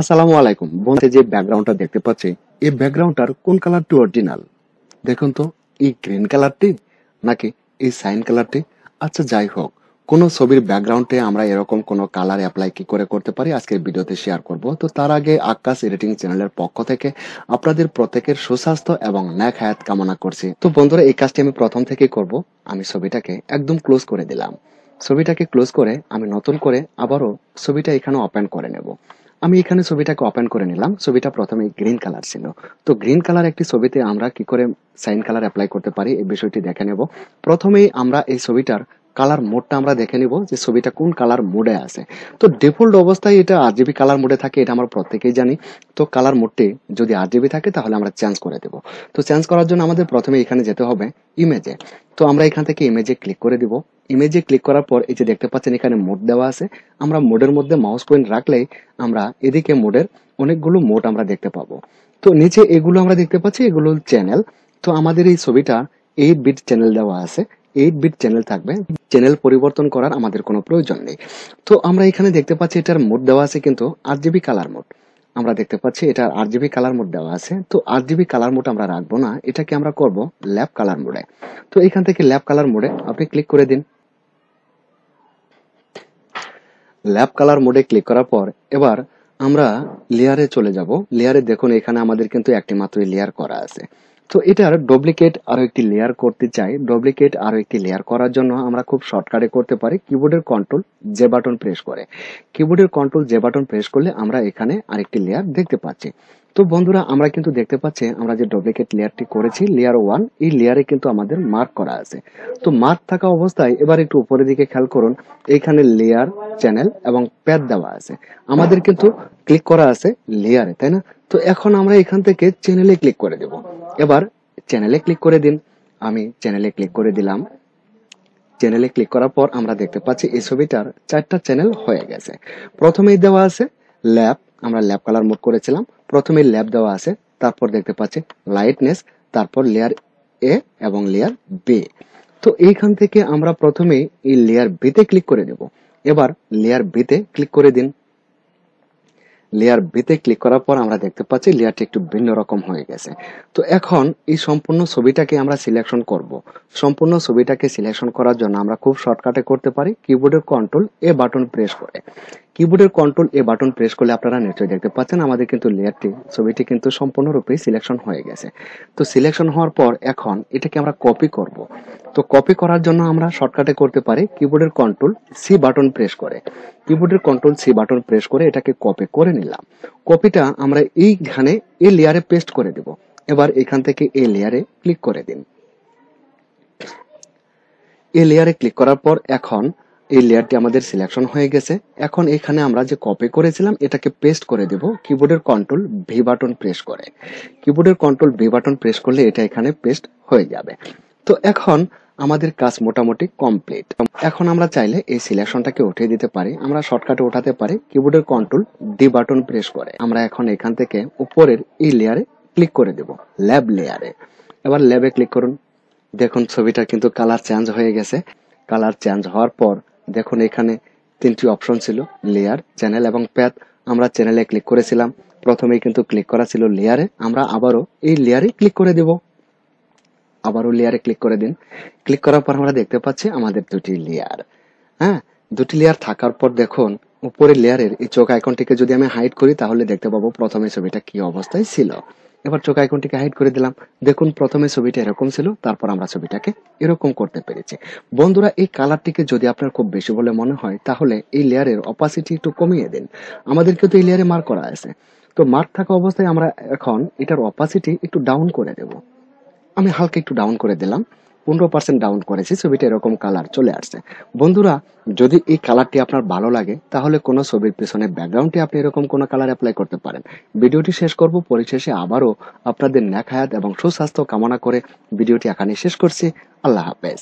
আসসালামু আলাইকুম বলতে যে ব্যাকগ্রাউন্ডটা দেখতে পাচ্ছি এই ব্যাকগ্রাউন্ডটার কোন কালারটি অরিজিনাল দেখুন তো এই গ্রিন কালারটি নাকি এই সাইন কালারটি আচ্ছা যাই হোক কোন ছবির ব্যাকগ্রাউন্ডে আমরা এরকম কোন কালার অ্যাপ্লাই কি করে করতে পারি আজকের ভিডিওতে শেয়ার করব তো তার আগে আকাশ এডিটিং চ্যানেলের পক্ষ থেকে আপনাদের প্রত্যেকের সুস্বাস্থ্য এবং ন্যাক হায়াত কামনা করছি তো বন্ধুরা এই কাজটি আমি প্রথম থেকে করব আমি ছবিটাকে একদম ক্লোজ করে দিলাম ছবিটাকে ক্লোজ করে আমি নতুন করে আবারও ছবিটা এখানে ওপেন করে নেব আমি এখানে ছবিটাকে ওপেন করে নিলাম ছবিটা প্রথমে গ্রিন কালার ছিল তো গ্রিন কালার একটি ছবিতে আমরা কি করে সাইন কালার অ্যাপ্লাই করতে পারি এই বিষয়টি দেখে নেব প্রথমেই আমরা এই ছবিটার কালার মোডটা আমরা দেখে নিব যে ছবিটা কোন কালার মোডে আছে তো ডিফল্ট অবস্থায় এটা আর জিবি কালার মোডে থাকে এটা আমরা প্রত্যেকেই জানি তো কালার মোডটি যদি আর জিবি থাকে তাহলে আমরা চেঞ্জ করে দেব তো চেঞ্জ করার জন্য আমাদের প্রথমে এখানে যেতে হবে ইমেজে তো আমরা এখান থেকে ইমেজে ক্লিক করে দিব ইমেজে ক্লিক করার পর এই যে দেখতে পাচ্ছেন এখানে মোড দেওয়া আছে আমরা মোডের মধ্যে মাউস পয়েন্ট রাখলে আমরা এদিকে মোডের অনেকগুলো মোড আমরা দেখতে পাবো তো নিচে এগুলো আমরা দেখতে পাচ্ছি এগুলো চ্যানেল তো আমাদের এই ছবিটা এইট বিট চ্যানেল দেওয়া আছে এইট বিট চ্যানেল থাকবে চ্যানেল পরিবর্তন করার আমাদের কোনো প্রয়োজন নেই তো আমরা এখানে দেখতে পাচ্ছি এটার মোড দেওয়া আছে কিন্তু আর জিবি কালার মোড আমরা দেখতে পাচ্ছি এটা আরজিবি কালার মোড দেওয়া আছে তো আরজিবি কালার মোড আমরা রাখবো না এটাকে আমরা করব ল্যাব কালার মোডে তো এখান থেকে ল্যাব কালার মোডে আপনি ক্লিক করে দিন ল্যাব কালার মোডে ক্লিক করার পর এবার আমরা লেয়ারে চলে যাব লেয়ারে দেখুন এখানে আমাদের কিন্তু একটি মাত্র লেয়ার করা আছে তো এটার ডুপ্লিকেট আরো একটি লেয়ার করতে চাই ডুপ্লিকেট আরো একটি লেয়ার করার জন্য আমরা খুব শর্টকাটে করতে পারি কিবোর্ডের কন্ট্রোল জে বাটন প্রেস করে কিবোর্ডের কন্ট্রোল জে বাটন প্রেস করলে আমরা এখানে আরেকটি লেয়ার দেখতে পাচ্ছি তো বন্ধুরা আমরা কিন্তু দেখতে পাচ্ছি আমরা যে ডুপ্লিকেট লেয়ারটি করেছি লেয়ার ওয়ান এই লেয়ারে কিন্তু আমাদের মার্ক করা আছে তো মার্ক থাকা অবস্থায় এবার একটু উপরের দিকে খেয়াল করুন এখানে লেয়ার চ্যানেল এবং প্যাড দেওয়া আছে আমাদের কিন্তু ক্লিক করা আছে লেয়ারে তাই না তো এখন আমরা এখান থেকে চ্যানেলে ক্লিক করে দেবো এবার চ্যানেলে ক্লিক করে দিন আমি চ্যানেলে ক্লিক করে দিলাম চ্যানেলে ক্লিক করার পর আমরা দেখতে পাচ্ছি এই ছবিটার চারটা চ্যানেল হয়ে গেছে প্রথমেই দেওয়া আছে ল্যাব আমরা ল্যাব কালার মোড করেছিলাম প্রথমে ল্যাব দেওয়া আছে তারপর দেখতে পাচ্ছি লাইটনেস তারপর লেয়ার এ এবং লেয়ার বি তো এইখান থেকে আমরা প্রথমে এই লেয়ার বিতে ক্লিক করে দেব এবার লেয়ার বিতে ক্লিক করে দিন লেয়ার বিতে ক্লিক করার পর আমরা দেখতে পাচ্ছি লেয়ারটি একটু ভিন্ন রকম হয়ে গেছে তো এখন এই সম্পূর্ণ ছবিটাকে আমরা সিলেকশন করব সম্পূর্ণ ছবিটাকে সিলেকশন করার জন্য আমরা খুব শর্টকাটে করতে পারি কিবোর্ডের কন্ট্রোল এ বাটন প্রেস করে কিবোর্ডের কন্ট্রোল এ বাটন প্রেস করলে আপনারা নিশ্চয়ই দেখতে পাচ্ছেন আমাদের কিন্তু লেয়ারটি ছবিটি কিন্তু সম্পূর্ণরূপে সিলেকশন হয়ে গেছে তো সিলেকশন হওয়ার পর এখন এটাকে আমরা কপি করব তো কপি করার জন্য আমরা শর্টকাটে করতে পারি কিবোর্ডের কন্ট্রোল সি বাটন প্রেস করে কিবোর্ডের কন্ট্রোল সি বাটন প্রেস করে এটাকে কপি করে নিলাম কপিটা আমরা এইখানে এই লেয়ারে পেস্ট করে দেব এবার এখান থেকে এই লেয়ারে ক্লিক করে দিন এই লেয়ারে ক্লিক করার পর এখন এই লেয়ারটি আমাদের সিলেকশন হয়ে গেছে এখন এখানে আমরা যে কপি করেছিলাম এটাকে পেস্ট করে দেব কিবোর্ডের কন্ট্রোল ভি বাটন প্রেস করে কিবোর্ডের কন্ট্রোল ভি বাটন প্রেস করলে এটা এখানে পেস্ট হয়ে যাবে তো এখন আমাদের কাজ মোটামুটি কমপ্লিট এখন আমরা চাইলে এই সিলেকশনটাকে উঠিয়ে দিতে পারি আমরা শর্টকাটে ওঠাতে পারি কিবোর্ডের কন্ট্রোল ডি বাটন প্রেস করে আমরা এখন এখান থেকে উপরের এই লেয়ারে ক্লিক করে দেব ল্যাব লেয়ারে এবার ল্যাবে ক্লিক করুন দেখুন ছবিটা কিন্তু কালার চেঞ্জ হয়ে গেছে কালার চেঞ্জ হওয়ার পর দেখুন এখানে তিনটি অপশন ছিল লেয়ার চ্যানেল এবং প্যাথ আমরা চ্যানেলে ক্লিক করেছিলাম প্রথমে কিন্তু ক্লিক করা ছিল লেয়ারে আমরা আবারও এই লেয়ারে ক্লিক করে দেব আবারও লেয়ারে ক্লিক করে দিন ক্লিক করার পর আমরা দেখতে পাচ্ছি আমাদের দুটি লেয়ার হ্যাঁ দুটি লেয়ার থাকার পর দেখুন উপরের লেয়ারের এই চোখ আইকনটিকে যদি আমি হাইড করি তাহলে দেখতে পাবো প্রথমে ছবিটা কি অবস্থায় ছিল এবার চোখ আইকনটিকে হাইড করে দিলাম দেখুন প্রথমে ছবিটা এরকম ছিল তারপর আমরা ছবিটাকে এরকম করতে পেরেছি বন্ধুরা এই কালারটিকে যদি আপনার খুব বেশি বলে মনে হয় তাহলে এই লেয়ারের অপাসিটি একটু কমিয়ে দিন আমাদেরকেও তো এই লেয়ারে মার্ক করা আছে তো মার্ক থাকা অবস্থায় আমরা এখন এটার অপাসিটি একটু ডাউন করে দেব আমি হালকা একটু ডাউন করে দিলাম পনেরো পার্সেন্ট ডাউন করেছি ছবিটা এরকম কালার চলে আসছে বন্ধুরা যদি এই কালারটি আপনার ভালো লাগে তাহলে কোনো ছবির পিছনে ব্যাকগ্রাউন্ডটি আপনি এরকম কোনো কালার অ্যাপ্লাই করতে পারেন ভিডিওটি শেষ করব পরিশেষে আবারও আপনাদের ন্যাক হায়াত এবং সুস্বাস্থ্য কামনা করে ভিডিওটি এখানে শেষ করছি আল্লাহ হাফেজ